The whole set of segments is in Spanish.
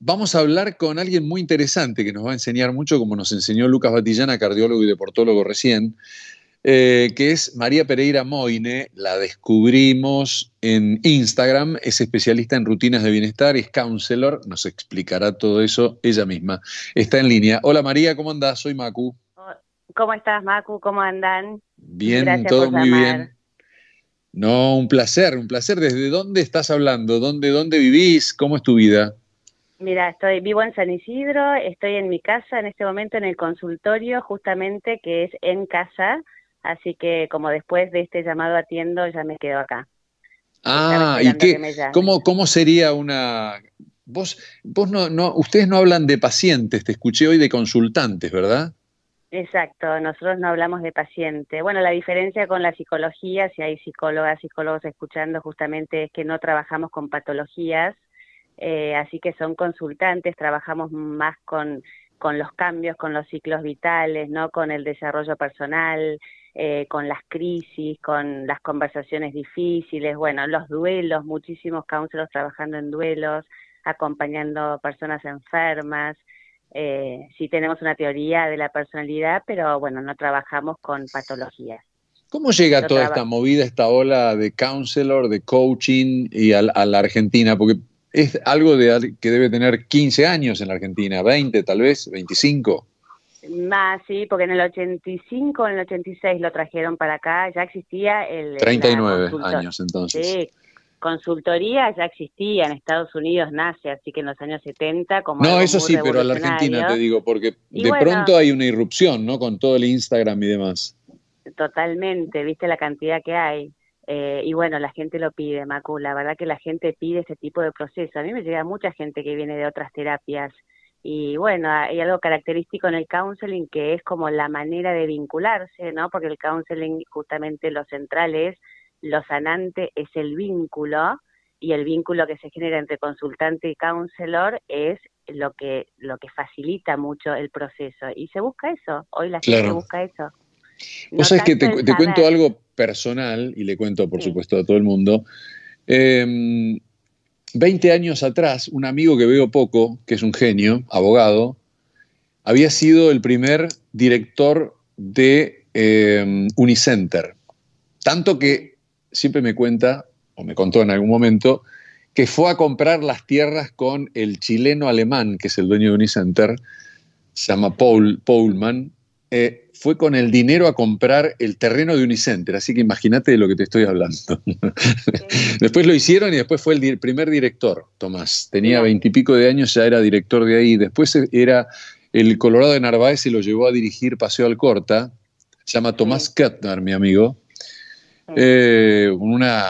vamos a hablar con alguien muy interesante que nos va a enseñar mucho, como nos enseñó Lucas Batillana, cardiólogo y deportólogo recién, eh, que es María Pereira Moine. La descubrimos en Instagram, es especialista en rutinas de bienestar, es counselor, nos explicará todo eso ella misma. Está en línea. Hola María, ¿cómo andás? Soy Macu. ¿Cómo estás, Macu? ¿Cómo andan? Bien, todo muy bien. No, un placer, un placer. ¿Desde dónde estás hablando? ¿Dónde, ¿Dónde vivís? ¿Cómo es tu vida? Mira, estoy vivo en San Isidro, estoy en mi casa en este momento en el consultorio justamente que es en casa, así que como después de este llamado atiendo ya me quedo acá. Ah, ¿y qué? ¿Cómo, ¿Cómo sería una Vos, vos no, no, ustedes no hablan de pacientes, te escuché hoy de consultantes, ¿verdad? Exacto, nosotros no hablamos de pacientes. Bueno, la diferencia con la psicología, si hay psicólogas, psicólogos escuchando, justamente es que no trabajamos con patologías, eh, así que son consultantes, trabajamos más con, los cambios, con los ciclos vitales, ¿no? con el desarrollo personal, eh, con las crisis, con las conversaciones difíciles, bueno, los duelos, muchísimos counselors trabajando en duelos, acompañando personas enfermas. Eh, sí tenemos una teoría de la personalidad, pero bueno, no trabajamos con patologías. ¿Cómo llega toda esta movida, esta ola de counselor, de coaching y a, a, la Argentina? Porque es algo de, que debe tener 15 años en la Argentina, 20 tal vez, 25. Más, sí, porque en el 85, en el 86 lo trajeron para acá, ya existía el... 39 años entonces. Sí, consultoría ya existía en Estados Unidos, nace, así que en los años 70 como... No, eso sí, pero a la Argentina te digo, porque de pronto hay una irrupción, ¿no? Con todo el Instagram y demás. Totalmente, viste la cantidad que hay. Eh, y bueno, la gente lo pide, Macu, la verdad que la gente pide este tipo de proceso. A mí me llega mucha gente que viene de otras terapias y bueno, hay algo característico en el counseling que es como la manera de vincularse, ¿no? Porque el counseling justamente lo central es, lo sanante es el vínculo y el vínculo que se genera entre consultante y counselor es lo que lo que facilita mucho el proceso y se busca eso, hoy la gente busca eso. Vos sabés que te, cuento algo personal y le cuento, por supuesto, a todo el mundo. Em, veinte 20 años atrás, un amigo que veo poco, que es un genio, abogado, había sido el primer director de em, Unicenter. Tanto que siempre me cuenta, o me contó en algún momento, que fue a comprar las tierras con el chileno alemán, que es el dueño de Unicenter, se llama Paul Paulman, eh, fue con el dinero a comprar el terreno de Unicenter, así que imagínate de lo que te estoy hablando. después lo hicieron y después fue el, primer director, Tomás. Tenía veintipico de años, ya era director de ahí. Después eh, era el Colorado de Narváez y lo llevó a dirigir Paseo Alcorta. Se llama Tomás Kettner, mi amigo. Eh, una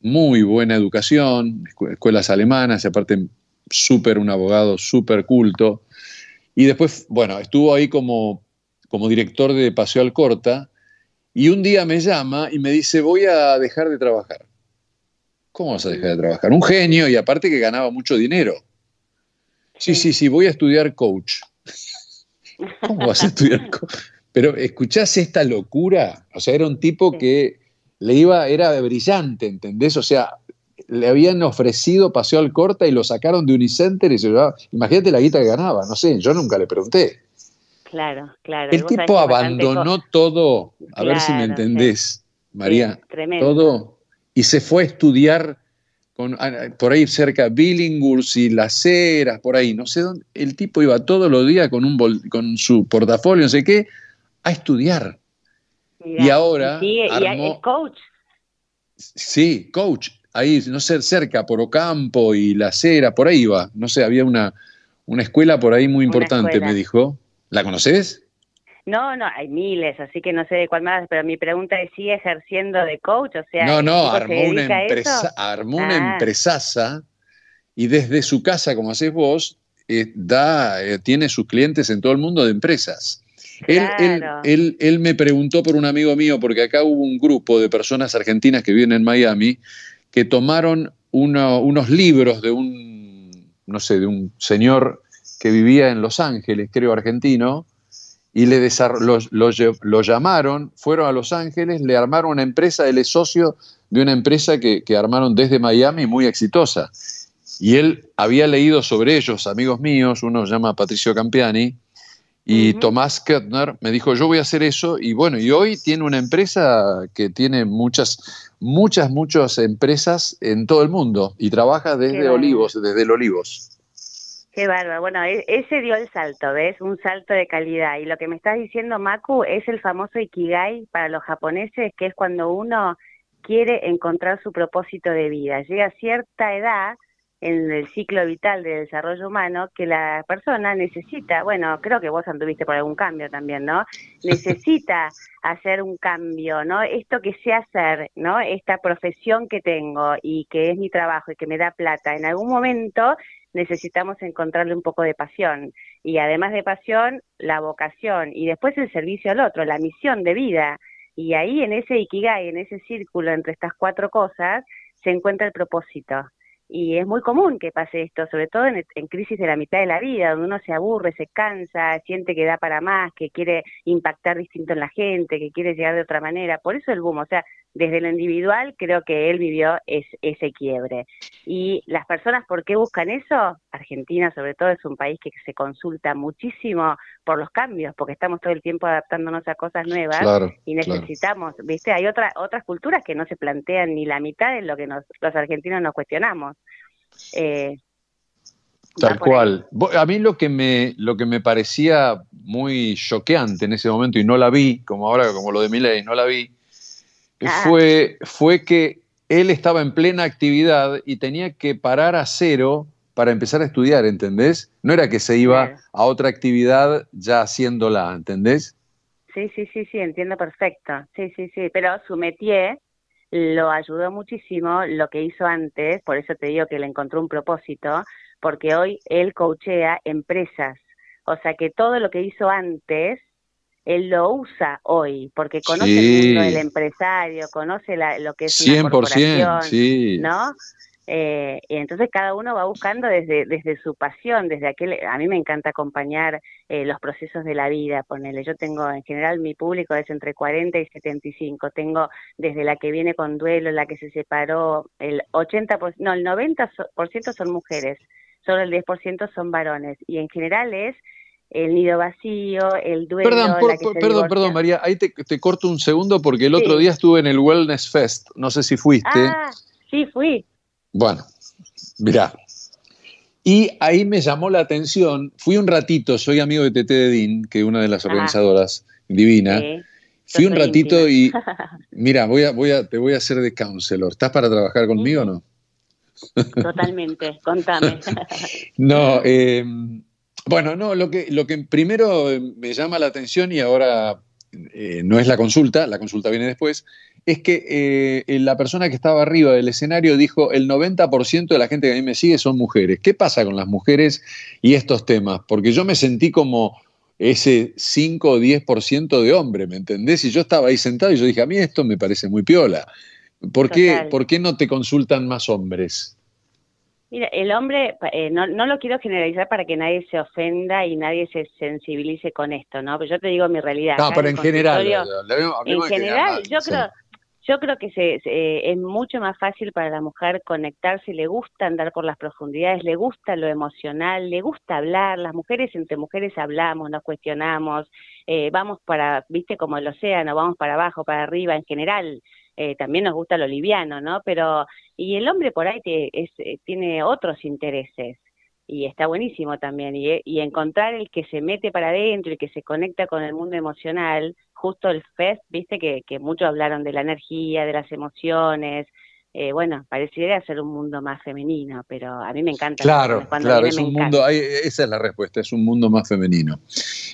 muy buena educación, escuelas alemanas, y aparte súper un abogado, súper culto. Y después, bueno, estuvo ahí como como director de Paseo Alcorta, y un día me llama y me dice, voy a dejar de trabajar. ¿Cómo vas a dejar de trabajar? Un genio y aparte que ganaba mucho dinero. Sí, sí, sí, voy a estudiar coach. ¿Cómo vas a estudiar coach? Pero escuchás esta locura. O sea, era un tipo que le iba, era brillante, ¿entendés? O sea, le habían ofrecido paseo al corta y lo sacaron de Unicenter y se llevaba. Imagínate la guita que ganaba, no sé, yo nunca le pregunté. Claro, claro. El tipo abandonó todo, a ver si me entendés, María, todo, y se fue a estudiar con, ah, por ahí cerca Billinghurst y Las Heras, por ahí, no sé dónde. El tipo iba todos los días con, un con su portafolio, no sé qué, a estudiar. y ahora... Y armó, coach. Sí, coach. Ahí, no sé, cerca, por Ocampo y Las Heras, por ahí iba. No sé, había una, una escuela por ahí muy importante, me dijo. ¿La conoces? No, no, hay miles, así que no sé de cuál más, pero mi pregunta es, ¿sigue ejerciendo de coach? O sea, no, no, armó, una, empresa, ah. armó una empresaza y desde su casa, como haces vos, eh, da, eh, tiene sus clientes en todo el mundo de empresas. Él, él, él, me preguntó por un amigo mío, porque acá hubo un grupo de personas argentinas que viven en Miami, que tomaron unos libros de un, no sé, de un señor que vivía en Los Ángeles, creo argentino, y le lo, llamaron, fueron a Los Ángeles, le armaron una empresa, él es socio de una empresa que, armaron desde Miami, muy exitosa. Y él había leído sobre ellos, amigos míos, uno se llama Patricio Campiani, y Tomás Kettner me dijo, yo voy a hacer eso, y bueno, y hoy tiene una empresa que tiene muchas, muchas, muchas empresas en todo el mundo, y trabaja desde Olivos, desde el Olivos. Qué bárbaro. Bueno, e-, ese dio el salto, ¿ves? Un salto de calidad. Y lo que me estás diciendo, Maku, es el famoso ikigai para los japoneses, que es cuando uno quiere encontrar su propósito de vida. Llega a cierta edad en el ciclo vital del desarrollo humano que la persona necesita, bueno, creo que vos anduviste por algún cambio también, ¿no? Necesita hacer un cambio, ¿no? Esto que sé hacer, ¿no? Esta profesión que tengo y que es mi trabajo y que me da plata, en algún momento necesitamos encontrarle un poco de pasión. Y además de pasión, la vocación y después el servicio al otro, la misión de vida. Y ahí en ese ikigai, en ese círculo entre estas cuatro cosas, se encuentra el propósito. Y es muy común que pase esto, sobre todo en, crisis de la mitad de la vida, donde uno se aburre, se cansa, siente que da para más, que quiere impactar distinto en la gente, que quiere llegar de otra manera. Por eso el boom, o sea, desde lo individual creo que él vivió ese quiebre. Y las personas, ¿por qué buscan eso? Argentina, sobre todo, es un país que se consulta muchísimo por los cambios, porque estamos todo el tiempo adaptándonos a cosas nuevas y necesitamos, ¿viste? Hay otra, otras culturas que no se plantean ni la mitad de lo que los argentinos nos cuestionamos. Eh, Tal cual. A mí lo que me, lo que me parecía muy choqueante en ese momento, y no la vi, como ahora, como lo de Miley, no la vi, Ah. fue, fue que él estaba en plena actividad y tenía que parar a cero para empezar a estudiar, ¿entendés? No era que se iba a otra actividad ya haciéndola, ¿entendés? Sí, sí, sí, sí, entiendo perfecto. Sí, sí, sí, pero su métier lo ayudó muchísimo lo que hizo antes, por eso te digo que le encontró un propósito, porque hoy él coachea empresas, o sea que todo lo que hizo antes él lo usa hoy, porque conoce el mundo del empresario, conoce lo que es una corporación, ¿no? Eh, y entonces cada uno va buscando desde, desde su pasión, desde aquel, a mí me encanta acompañar eh, los procesos de la vida, ponele, yo tengo en general mi público es entre 40 y 75, tengo desde la que viene con duelo, la que se separó, el 80%, no, el 90% son mujeres, solo el 10% son varones, y en general es el nido vacío, el duelo. Perdón, perdón, perdón, María, ahí te, corto un segundo porque el otro día estuve en el Wellness Fest, no sé si fuiste. Ah, sí, fui. Bueno, mirá. Y ahí me llamó la atención, fui un ratito, soy amigo de Tete de que es una de las organizadoras, divinas, divina. Fui un ratito y, mira, voy a, voy a, te voy a hacer de counselor. ¿Estás para trabajar conmigo o no? Totalmente, contame. no, eh, bueno, no, lo que, lo que primero eh, me llama la atención y ahora eh, no es la consulta, la consulta viene después, es que eh, la persona que estaba arriba del escenario dijo, el 90% de la gente que a mí me sigue son mujeres. ¿Qué pasa con las mujeres y estos temas? Porque yo me sentí como ese 5 o 10% de hombre, ¿me entendés? Y yo estaba ahí sentado y yo dije, a mí esto me parece muy piola. ¿por qué no te consultan más hombres? Mira, el hombre, eh, no, no, lo quiero generalizar para que nadie se ofenda y nadie se sensibilice con esto, ¿no? Pero yo te digo mi realidad. No, pero en general. en general, yo creo yo creo que se, eh, es mucho más fácil para la mujer conectarse, le gusta andar por las profundidades, le gusta lo emocional, le gusta hablar, las mujeres entre mujeres hablamos, nos cuestionamos, eh, vamos para, viste, como el océano, vamos para abajo, para arriba en general, eh, también nos gusta lo liviano, ¿no? Pero y el hombre por ahí te, eh, tiene otros intereses y está buenísimo también. Eh, y, encontrar el que se mete para adentro, y que se conecta con el mundo emocional, justo el fest, viste que, que muchos hablaron de la energía, de las emociones, eh, bueno, pareciera ser un mundo más femenino, pero a mí me encanta. Claro, claro, es un mundo, esa es la respuesta, es un mundo más femenino.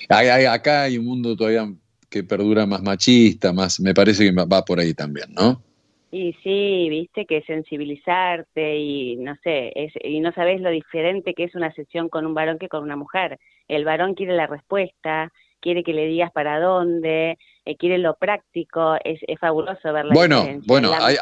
hay, acá hay un mundo todavía que perdura más machista, más, me parece que va por ahí también, ¿no? Y sí, viste que sensibilizarte y no sé, y no sabes lo diferente que es una sesión con un varón que con una mujer. El varón quiere la respuesta, quiere que le digas para dónde, eh, quiere lo práctico, es, fabuloso ver Bueno, bueno, hay,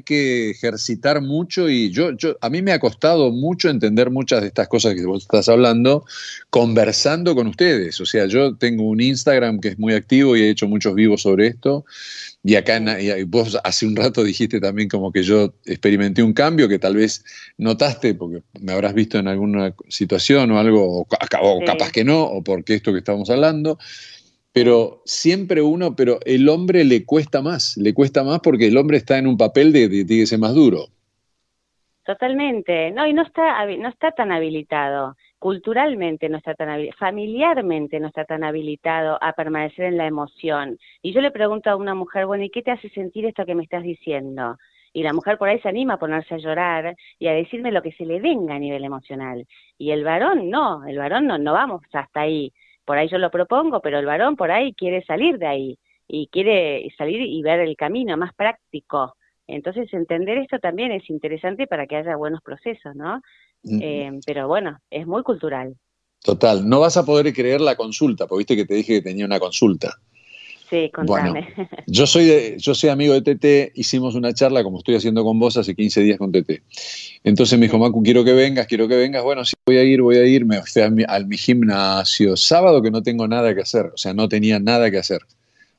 que, ejercitar mucho y yo, yo, a mí me ha costado mucho entender muchas de estas cosas que vos estás hablando conversando con ustedes. O sea, yo tengo un Instagram que es muy activo y he hecho muchos vivos sobre esto. Y acá vos hace un rato dijiste también como que yo experimenté un cambio que tal vez notaste porque me habrás visto en alguna situación o algo, o, capaz que no, o porque esto que estamos hablando pero siempre uno, pero el hombre le cuesta más, le cuesta más porque el hombre está en un papel de, de, ser más duro. Totalmente, no, y no está, no está tan habilitado, culturalmente no está tan habilitado, familiarmente no está tan habilitado a permanecer en la emoción. Y yo le pregunto a una mujer, bueno, ¿y qué te hace sentir esto que me estás diciendo? y la mujer por ahí se anima a ponerse a llorar y a decirme lo que se le venga a nivel emocional. Y el varón no, el varón no, no vamos hasta ahí por ahí yo lo propongo, pero el varón por ahí quiere salir de ahí y quiere salir y ver el camino más práctico. Entonces, entender esto también es interesante para que haya buenos procesos, ¿no? Mm. Eh, pero bueno, es muy cultural. Total, no vas a poder creer la consulta, porque viste que te dije que tenía una consulta. Sí, contame. yo soy, yo soy amigo de TT, hicimos una charla como estoy haciendo con vos hace 15 días con TT. Entonces me dijo, Macu, quiero que vengas, quiero que vengas. Bueno, sí, voy a ir, voy a ir. Me fui a mi, gimnasio sábado que no tengo nada que hacer, o sea, no tenía nada que hacer.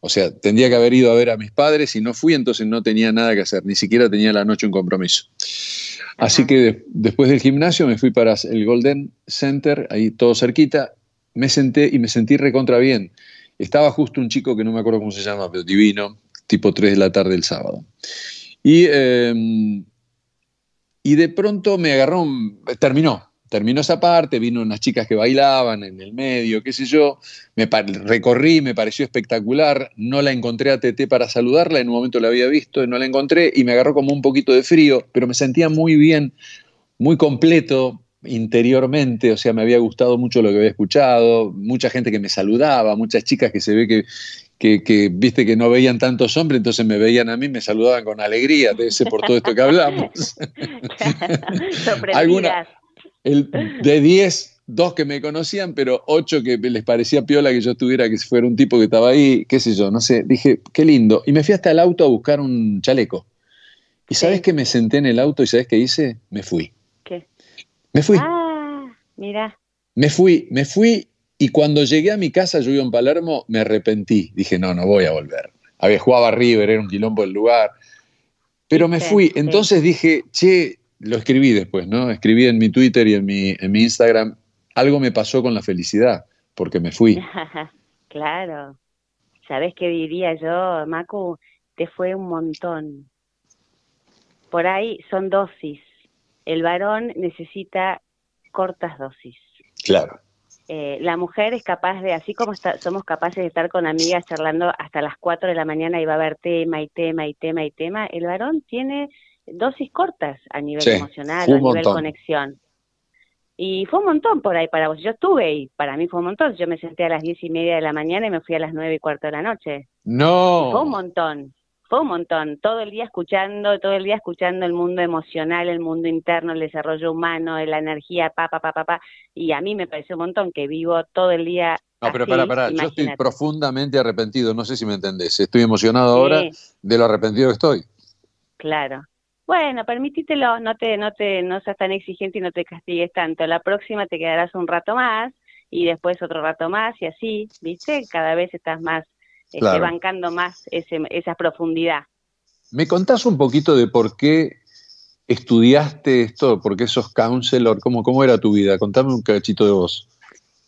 O sea, tendría que haber ido a ver a mis padres y no fui, entonces no tenía nada que hacer, ni siquiera tenía la noche un compromiso. Así que después del gimnasio me fui para el Golden Center, ahí todo cerquita, me senté y me sentí recontra bien. Estaba justo un chico que no me acuerdo cómo se llama, pero divino, tipo 3 de la tarde el sábado. Y, em, y de pronto me agarró, terminó, terminó esa parte, vino unas chicas que bailaban en el medio, qué sé yo, me recorrí, me pareció espectacular, no la encontré a TT para saludarla, en un momento la había visto, no la encontré y me agarró como un poquito de frío, pero me sentía muy bien, muy completo, interiormente, o sea, me había gustado mucho lo que había escuchado, mucha gente que me saludaba, muchas chicas que se ve que, que, viste que no veían tantos hombres, entonces me veían a mí, me saludaban con alegría, de ese por todo esto que hablamos. Alguna, el, de 10, dos que me conocían, pero ocho que les parecía piola que yo estuviera, que fuera un tipo que estaba ahí, qué sé yo, no sé, dije, qué lindo. Y me fui hasta el auto a buscar un chaleco. ¿Y sabes que me senté en el auto y sabes qué hice? Me fui. Me fui. Ah, mira. Me fui, me fui y cuando llegué a mi casa, yo en Palermo, me arrepentí. Dije, no, no voy a volver. Había jugado a River, era un quilombo el lugar. Pero me fui. Entonces dije, che, lo escribí después, ¿no? Escribí en mi Twitter y en mi, en Instagram, algo me pasó con la felicidad, porque me fui. claro. ¿Sabes qué diría yo, Macu? Te fue un montón. Por ahí son dosis el varón necesita cortas dosis. Claro. Eh, la mujer es capaz de, así como somos capaces de estar con amigas charlando hasta las 4 de la mañana y va a haber tema y tema y tema y tema, el varón tiene dosis cortas a nivel emocional, a nivel conexión. Y fue un montón por ahí para vos. Yo estuve y para mí fue un montón. Yo me senté a las diez y media de la mañana y me fui a las nueve y cuarto de la noche. No. fue un montón fue un montón, todo el día escuchando, todo el día escuchando el mundo emocional, el mundo interno, el desarrollo humano, la energía, pa, pa, pa, pa, pa. y a mí me pareció un montón que vivo todo el día. No, pero para para, yo estoy profundamente arrepentido, no sé si me entendés, estoy emocionado ahora de lo arrepentido que estoy. Claro. Bueno, permitítelo, no te, no te, no seas tan exigente y no te castigues tanto. La próxima te quedarás un rato más y después otro rato más y así, ¿viste? Cada vez estás más esté bancando más ese, esa profundidad. ¿Me contás un poquito de por qué estudiaste esto? ¿Por qué sos counselor? ¿Cómo, cómo era tu vida? Contame un cachito de vos.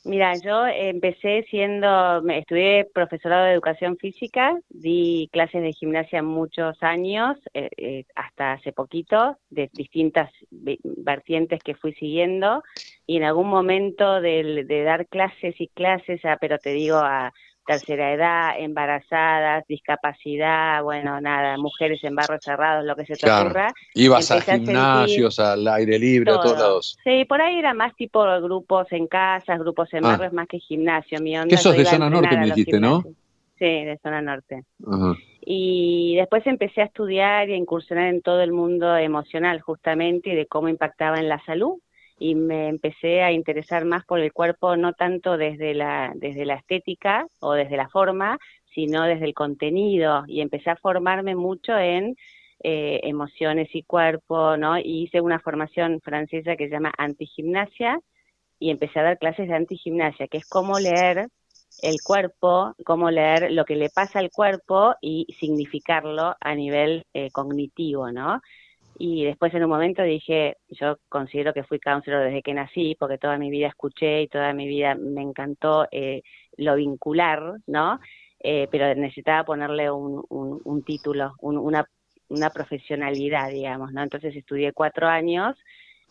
Mira, yo empecé siendo, estudié profesorado de educación física, di clases de gimnasia muchos años, eh, eh, hasta hace poquito, de distintas vertientes que fui siguiendo, y en algún momento de, de dar clases y clases, a, ah, pero te digo, a tercera edad, embarazadas, discapacidad, bueno, nada, mujeres en barros cerrados, lo que se te ocurra. Ibas a gimnasios, al aire libre, a todos lados. Sí, por ahí era más tipo grupos en casas, grupos en ah. más que gimnasio. Mi onda, de zona norte, me dijiste, ¿no? Sí, de zona norte. Y después empecé a estudiar y incursionar en todo el mundo emocional, justamente, y de cómo impactaba en la salud y me empecé a interesar más por el cuerpo, no tanto desde la, desde la estética o desde la forma, sino desde el contenido, y empecé a formarme mucho en eh, emociones y cuerpo, ¿no? Y hice una formación francesa que se llama antigimnasia, y empecé a dar clases de antigimnasia, que es cómo leer el cuerpo, cómo leer lo que le pasa al cuerpo y significarlo a nivel eh, cognitivo, ¿no? Y después en un momento dije, yo considero que fui counselor desde que nací, porque toda mi vida escuché y toda mi vida me encantó eh, lo vincular, ¿no? Eh, pero necesitaba ponerle un, un, título, una, una profesionalidad, digamos, ¿no? Entonces estudié cuatro años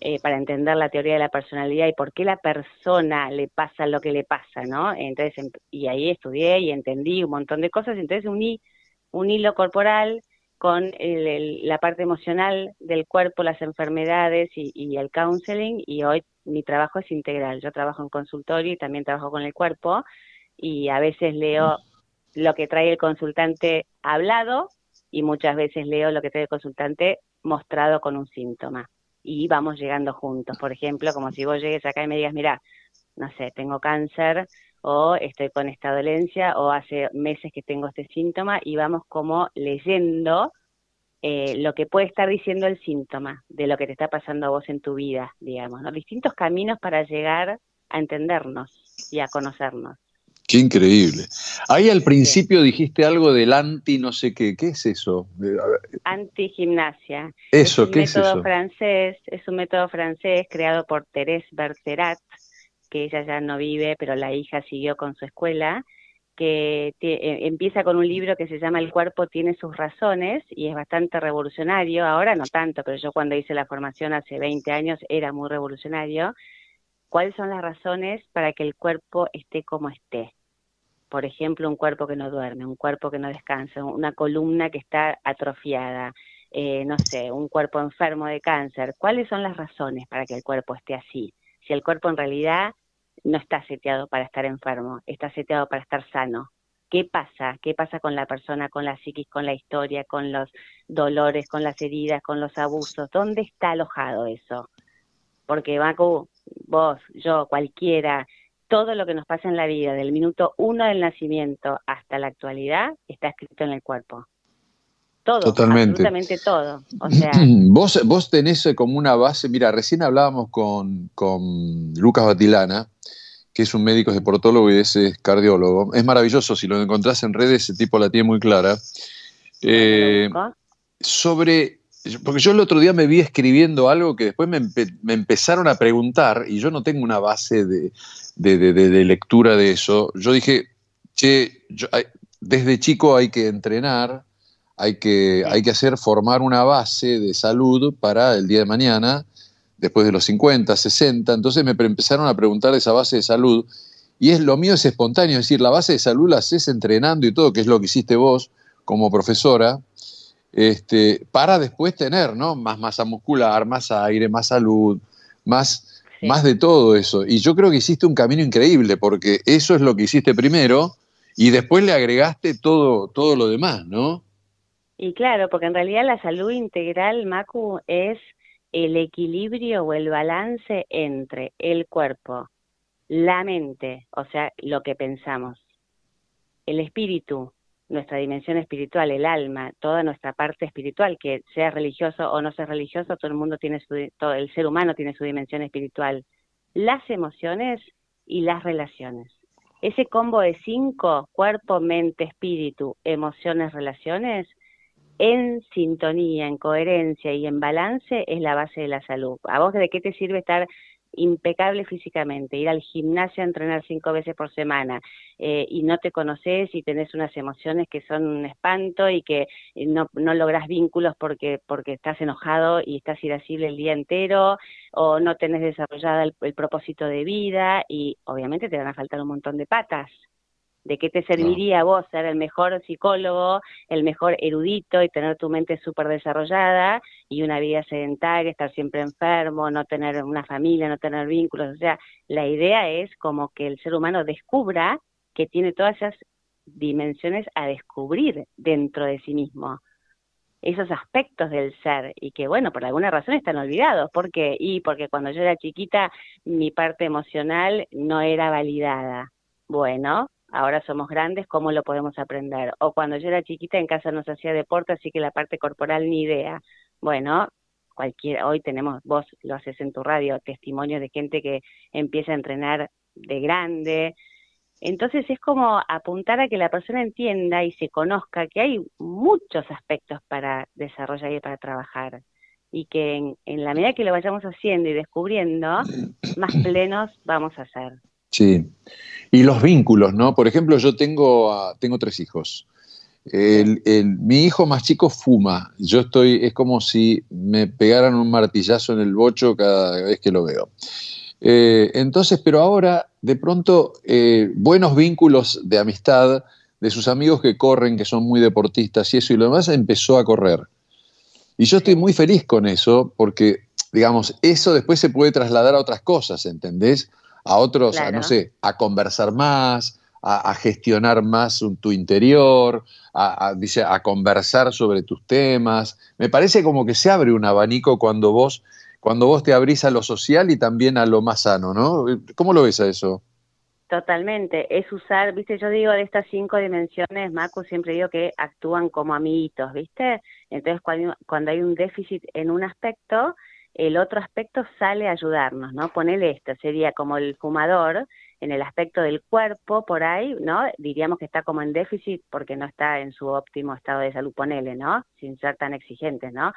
eh, para entender la teoría de la personalidad y por qué la persona le pasa lo que le pasa, ¿no? Entonces, em, y ahí estudié y entendí un montón de cosas, entonces uní un hilo corporal con el, la parte emocional del cuerpo, las enfermedades y, y, el counseling. Y hoy mi trabajo es integral. Yo trabajo en consultorio y también trabajo con el cuerpo. Y a veces leo mm. lo que trae el consultante hablado y muchas veces leo lo que trae el consultante mostrado con un síntoma. Y vamos llegando juntos. Por ejemplo, como si vos llegues acá y me digas, mira, no sé, tengo cáncer, o estoy con esta dolencia o hace meses que tengo este síntoma y vamos como leyendo eh, lo que puede estar diciendo el síntoma de lo que te está pasando a vos en tu vida, digamos, Distintos caminos para llegar a entendernos y a conocernos. Qué increíble. Ahí al principio dijiste algo del anti no sé qué. ¿Qué es eso? Anti-gimnasia. Eso, es un ¿qué método es Francés, es un método francés creado por Thérèse Berterat, que ella ya no vive, pero la hija siguió con su escuela, que eh, empieza con un libro que se llama El cuerpo tiene sus razones y es bastante revolucionario, ahora no tanto, pero yo cuando hice la formación hace 20 años era muy revolucionario, cuáles son las razones para que el cuerpo esté como esté. Por ejemplo, un cuerpo que no duerme, un cuerpo que no descansa, una columna que está atrofiada, eh, no sé, un cuerpo enfermo de cáncer. ¿Cuáles son las razones para que el cuerpo esté así? Si el cuerpo en realidad no está seteado para estar enfermo, está seteado para estar sano. ¿Qué pasa? ¿Qué pasa con la persona, con la psiquis, con la historia, con los dolores, con las heridas, con los abusos? ¿Dónde está alojado eso? Porque Baku, vos, yo, cualquiera, todo lo que nos pasa en la vida, del minuto uno del nacimiento hasta la actualidad, está escrito en el cuerpo todo, Totalmente. todo. vos, vos tenés eh, como una base, mira, recién hablábamos con, Lucas Batilana, que es un médico deportólogo y ese cardiólogo. Es maravilloso, si lo encontrás en redes, ese tipo la tiene muy clara. Eh, sobre, porque yo el otro día me vi escribiendo algo que después me, empezaron a preguntar, y yo no tengo una base de, lectura de eso, yo dije, che, desde chico hay que entrenar, hay que, hay que hacer, formar una base de salud para el día de mañana, después de los 50, 60. Entonces me empezaron a preguntar esa base de salud y es lo mío es espontáneo, es decir, la base de salud la haces entrenando y todo, que es lo que hiciste vos como profesora, este, para después tener ¿no? más masa muscular, más aire, más salud, más, más de todo eso. Y yo creo que hiciste un camino increíble, porque eso es lo que hiciste primero y después le agregaste todo, todo lo demás, ¿no? Y claro, porque en realidad la salud integral, Macu, es el equilibrio o el balance entre el cuerpo, la mente, o sea, lo que pensamos, el espíritu, nuestra dimensión espiritual, el alma, toda nuestra parte espiritual, que sea religioso o no sea religioso, todo el mundo tiene su, todo el ser humano tiene su dimensión espiritual, las emociones y las relaciones. Ese combo de cinco, cuerpo, mente, espíritu, emociones, relaciones, en sintonía, en coherencia y en balance es la base de la salud. ¿A vos de qué te sirve estar impecable físicamente, ir al gimnasio a entrenar cinco veces por semana eh, y no te conoces y tenés unas emociones que son un espanto y que eh, no, no logras vínculos porque, porque estás enojado y estás irasible el día entero o no tenés desarrollado el propósito de vida y obviamente te van a faltar un montón de patas. ¿De qué te serviría vos ser el mejor psicólogo, el mejor erudito y tener tu mente súper desarrollada y una vida sedentaria, estar siempre enfermo, no tener una familia, no tener vínculos? O sea, la idea es como que el ser humano descubra que tiene todas esas dimensiones a descubrir dentro de sí mismo esos aspectos del ser y que bueno por alguna razón están olvidados porque y porque cuando yo era chiquita mi parte emocional no era validada bueno ahora somos grandes, ¿cómo lo podemos aprender? O cuando yo era chiquita en casa nos hacía deporte, así que la parte corporal ni idea. Bueno, cualquiera, hoy tenemos, vos lo haces en tu radio, testimonio de gente que empieza a entrenar de grande. Entonces es como apuntar a que la persona entienda y se conozca que hay muchos aspectos para desarrollar y para trabajar y que en, en la medida que lo vayamos haciendo y descubriendo, más plenos vamos a ser. Sí. Y los vínculos, ¿no? Por ejemplo, yo tengo, ah, tengo tres hijos. mi hijo más chico fuma. Yo estoy, es como si me pegaran un martillazo en el bocho cada vez que lo veo. Eh, entonces, pero ahora, de pronto, eh, buenos vínculos de amistad de sus amigos que corren, que son muy deportistas y eso y lo demás, empezó a correr. Y yo estoy muy feliz con eso, porque, digamos, eso después se puede trasladar a otras cosas, ¿entendés? a otros, a, no sé, a conversar más, a, gestionar más tu interior, a, dice, a conversar sobre tus temas. Me parece como que se abre un abanico cuando vos, cuando vos te abrís a lo social y también a lo más sano, ¿no? ¿Cómo lo ves a eso? Totalmente, es usar, viste, yo digo de estas cinco dimensiones, Marco siempre digo que actúan como amiguitos, viste, entonces cuando hay un déficit en un aspecto, el otro aspecto sale a ayudarnos, ¿no? Ponele esto, sería como el fumador en el aspecto del cuerpo, por ahí, ¿no? Diríamos que está como en déficit porque no está en su óptimo estado de salud, ponele, ¿no? Sin ser tan exigente, ¿no?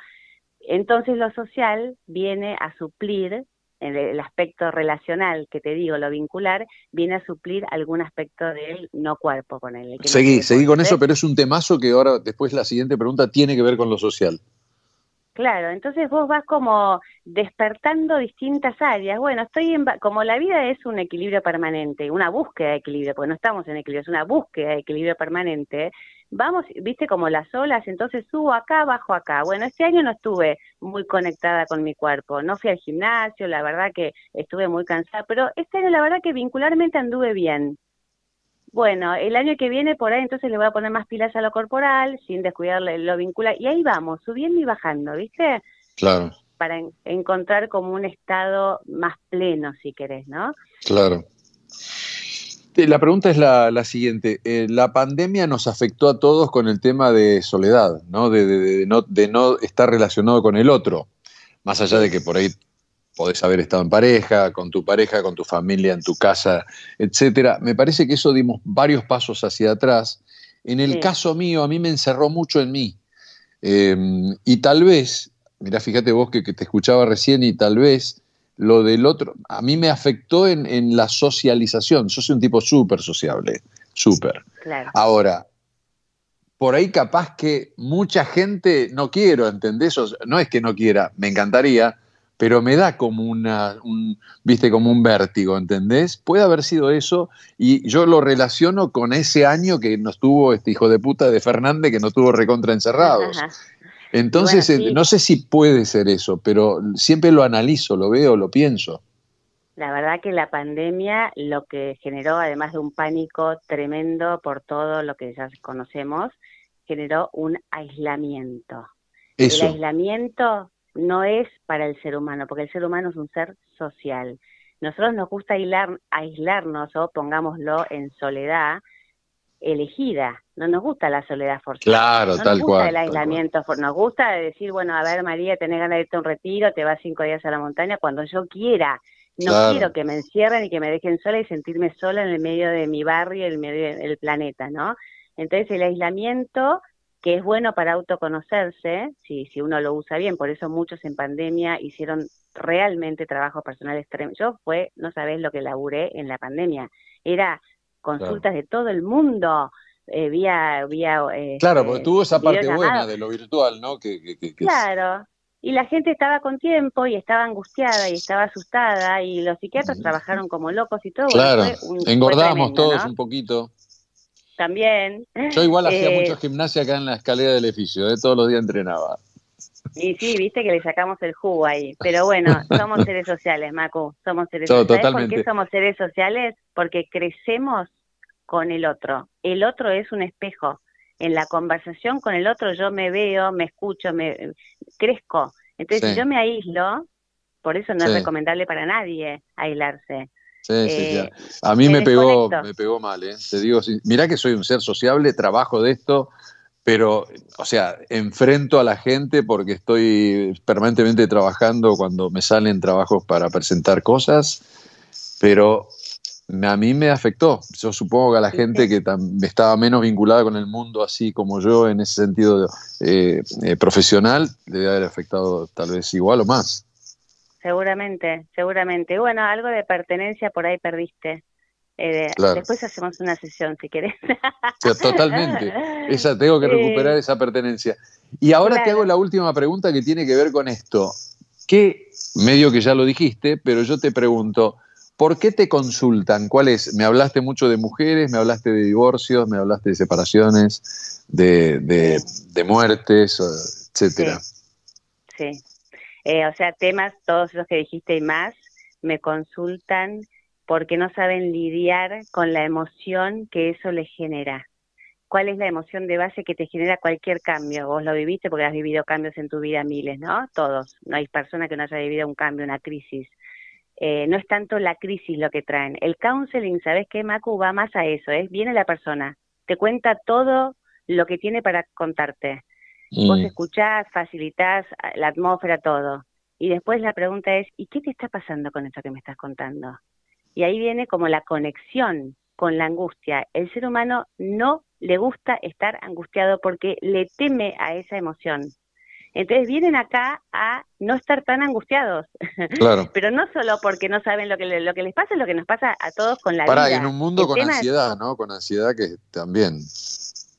Entonces lo social viene a suplir el, el aspecto relacional que te digo, lo vincular, viene a suplir algún aspecto del no cuerpo, con él. seguí, seguí con eso, pero es un temazo que ahora, después la siguiente pregunta tiene que ver con lo social. Claro, entonces vos vas como despertando distintas áreas. Bueno, estoy en, como la vida es un equilibrio permanente, una búsqueda de equilibrio, porque no estamos en equilibrio, es una búsqueda de equilibrio permanente. Vamos, viste como las olas, entonces subo acá, bajo acá. Bueno, este año no estuve muy conectada con mi cuerpo, no fui al gimnasio, la verdad que estuve muy cansada, pero este año la verdad que vincularmente anduve bien. Bueno, el año que viene por ahí entonces le voy a poner más pilas a lo corporal, sin descuidarle lo vincula, y ahí vamos, subiendo y bajando, ¿viste? Claro. Para encontrar como un estado más pleno, si querés, ¿no? Claro. Eh, la pregunta es la, siguiente. Eh, la pandemia nos afectó a todos con el tema de soledad, no, de no estar relacionado con el otro. Más allá de que por ahí podés haber estado en pareja, con tu pareja, con tu familia, en tu casa, etcétera. Me parece que eso dimos varios pasos hacia atrás. En el caso mío, a mí me encerró mucho en mí. Em, y tal vez, mirá, fíjate vos que, te escuchaba recién y tal vez lo del otro, a mí me afectó en, la socialización. Yo soy un tipo súper sociable, súper. Ahora, por ahí capaz que mucha gente no quiero, ¿entendés? no es que no quiera, me encantaría, pero me da como una, un, viste, como un vértigo, ¿entendés? Puede haber sido eso y yo lo relaciono con ese año que nos tuvo este hijo de puta de Fernández que nos tuvo recontra encerrados. Entonces, eh, no sé si puede ser eso, pero siempre lo analizo, lo veo, lo pienso. La verdad que la pandemia lo que generó, además de un pánico tremendo por todo lo que ya conocemos, generó un aislamiento. El aislamiento no es para el ser humano, porque el ser humano es un ser social. Nosotros nos gusta aislar, aislarnos o pongámoslo en soledad elegida, no nos gusta la soledad forzada. Claro, tal cual, el aislamiento, no nos gusta decir, bueno, a ver María, tenés ganas de irte a un retiro, te vas cinco días a la montaña cuando yo quiera. No quiero que me encierren y que me dejen sola y sentirme sola en el medio de mi barrio, en el medio del planeta, ¿no? Entonces el aislamiento que es bueno para autoconocerse, si, si uno lo usa bien, por eso muchos en pandemia hicieron realmente trabajo personal extremo. Yo fue, no sabés lo que laburé en la pandemia, era consultas de todo el mundo, eh, vía... vía claro, este, porque tuvo esa parte buena de lo virtual, ¿no? Que, claro, y la gente estaba con tiempo y estaba angustiada y estaba asustada y los psiquiatras trabajaron como locos y todo. Claro, engordamos todos un poquito también. Yo igual hacía eh, mucho gimnasia acá en la escalera del edificio, ¿eh? todos los días entrenaba. Y sí, viste que le sacamos el jugo ahí. Pero bueno, somos seres sociales, Macu. Somos seres sociales. ¿Por qué somos seres sociales? Porque crecemos con el otro. El otro es un espejo. En la conversación con el otro yo me veo, me escucho, me crezco. Entonces, si yo me aíslo, por eso no es recomendable para nadie aislarse. Eh, a mí me eh, pegó, me pegó mal, eh. Te digo, mira que soy un ser sociable, trabajo de esto, pero, o sea, enfrento a la gente porque estoy permanentemente trabajando cuando me salen trabajos para presentar cosas, pero a mí me afectó. Yo supongo que a la gente que estaba menos vinculada con el mundo así como yo en ese sentido profesional, le debe haber afectado tal vez igual o más seguramente, seguramente. Bueno, algo de pertenencia por ahí perdiste. Eh, después hacemos una sesión si querés. Totalmente. Esa, tengo que recuperar esa pertenencia. Y ahora te hago la última pregunta que tiene que ver con esto. ¿Qué, medio que ya lo dijiste, pero yo te pregunto, ¿por qué te consultan? ¿Cuál es? Me hablaste mucho de mujeres, me hablaste de divorcios, me hablaste de separaciones, de, muertes, etcétera. sí. Eh, o sea, temas, todos los que dijiste y más, me consultan porque no saben lidiar con la emoción que eso les genera. ¿Cuál es la emoción de base que te genera cualquier cambio? Vos lo viviste porque has vivido cambios en tu vida miles, ¿no? Todos. No hay persona que no haya vivido un cambio, una crisis. Eh, no es tanto la crisis lo que traen. El counseling, ¿sabes qué, Macu? Va más a eso. es ¿eh? Viene la persona, te cuenta todo lo que tiene para contarte Vos escuchás, facilitas ah, la atmósfera, todo. Y después la pregunta es, ¿y qué te está pasando con esto que me estás contando? Y ahí viene como la conexión con la angustia. El ser humano no le gusta estar angustiado porque le teme a esa emoción. Entonces vienen acá a no estar tan angustiados. Claro. Pero no solo porque no saben lo que, lo que les pasa, es lo que nos pasa a todos con la vida. vida. en un mundo con ansiedad, ¿no? Con ansiedad que también.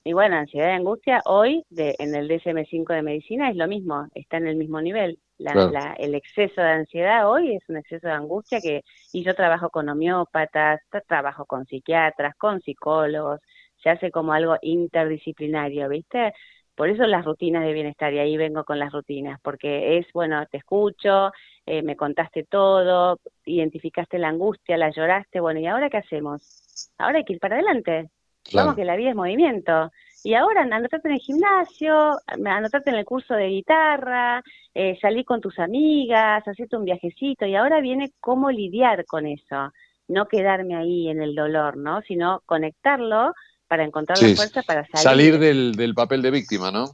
Y bueno, ansiedad y angustia hoy de, en el DSM-5 de medicina es lo mismo, está en el mismo nivel. La, el exceso de ansiedad hoy es un exceso de angustia que, y yo trabajo con homeópatas, trabajo con psiquiatras, con psicólogos, se hace como algo interdisciplinario, ¿viste? Por eso las rutinas de bienestar, y ahí vengo con las rutinas, porque es, bueno, te escucho, eh, me contaste todo, identificaste la angustia, la lloraste, bueno, ¿y ahora qué hacemos? Ahora hay que ir para adelante, Vamos, que la vida es movimiento. Y ahora anotarte en el gimnasio, anotarte en el curso de guitarra, eh, salir con tus amigas, hacerte un viajecito. Y ahora viene cómo lidiar con eso. No quedarme ahí en el dolor, ¿no? Sino conectarlo para encontrar la fuerza para salir. Salir del papel de víctima, ¿no?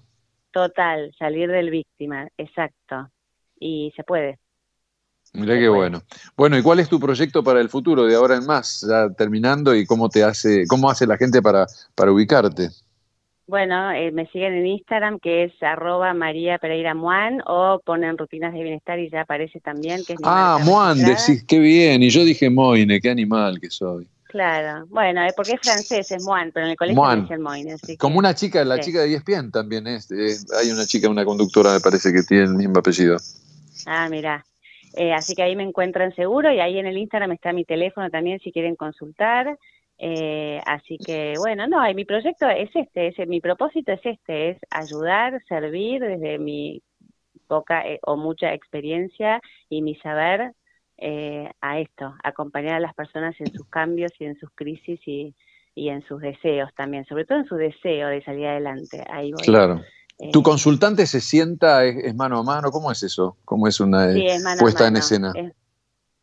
Total, salir del víctima, exacto. Y se puede. Mirá qué bueno. Bueno, ¿y cuál es tu proyecto para el futuro de ahora en más? Ya terminando y cómo te hace, cómo hace la gente para, para ubicarte. Bueno, eh, me siguen en Instagram que es arroba María Pereira Muan o ponen rutinas de bienestar y ya aparece también que es Ah, Muan, decís, qué bien. Y yo dije Moine, qué animal que soy. Claro, bueno, eh, porque es francés, es Moan, pero en el colegio dicen Moine. Como una chica, la chica de pies también es, eh, Hay una chica, una conductora, me parece que tiene el mismo apellido. Ah, mira. Eh, así que ahí me encuentran seguro y ahí en el Instagram está mi teléfono también si quieren consultar. Eh, así que bueno, no, mi proyecto es este, es, mi propósito es este, es ayudar, servir desde mi poca eh, o mucha experiencia y mi saber a esto, acompañar a las personas en sus cambios y en sus crisis y, en sus deseos también, sobre todo en su deseo de salir adelante. Ahí voy. Claro. ¿Tu eh, consultante se sienta, es, mano a mano? ¿Cómo es eso? ¿Cómo es una eh, puesta en escena?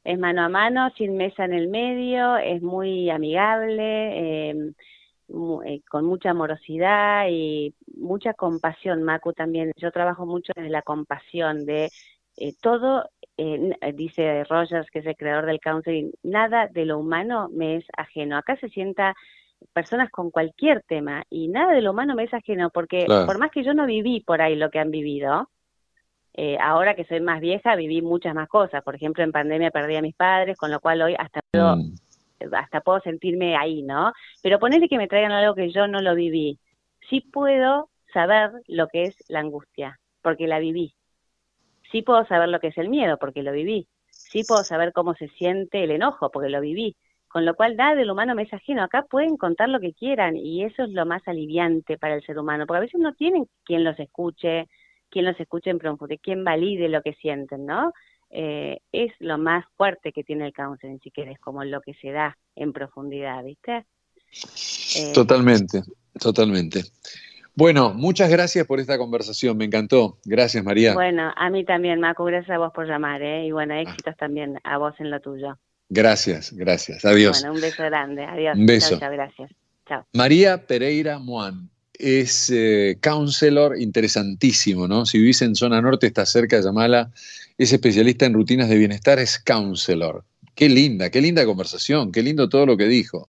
Es, mano a mano, sin mesa en el medio, es muy amigable, eh, con mucha amorosidad y mucha compasión, Macu también. Yo trabajo mucho en la compasión de todo, dice Rogers, que es el creador del counseling, nada de lo humano me es ajeno. Acá se sienta personas con cualquier tema y nada de lo humano me es ajeno, porque por más que yo no viví por ahí lo que han vivido, eh, ahora que soy más vieja viví muchas más cosas. Por ejemplo, en pandemia perdí a mis padres, con lo cual hoy hasta puedo, mm. hasta puedo sentirme ahí, ¿no? Pero ponerle que me traigan algo que yo no lo viví. Sí puedo saber lo que es la angustia, porque la viví. Sí puedo saber lo que es el miedo, porque lo viví. Sí puedo saber cómo se siente el enojo, porque lo viví con lo cual da del humano me acá pueden contar lo que quieran y eso es lo más aliviante para el ser humano, porque a veces no tienen quien los escuche, quien los escuche en profundidad quien valide lo que sienten, ¿no? Eh, es lo más fuerte que tiene el counseling, si quieres como lo que se da en profundidad, ¿viste? Eh, totalmente, totalmente. Bueno, muchas gracias por esta conversación, me encantó. Gracias, María. Bueno, a mí también, Macu, gracias a vos por llamar, ¿eh? Y bueno, ah. éxitos también a vos en lo tuyo. Gracias, gracias. Adiós. Bueno, un beso grande. Adiós. Un beso. gracias. Chao. María Pereira Moan, es eh, counselor interesantísimo, ¿no? Si vivís en zona norte, está cerca, de Yamala, Es especialista en rutinas de bienestar, es counselor. Qué linda, qué linda conversación, qué lindo todo lo que dijo.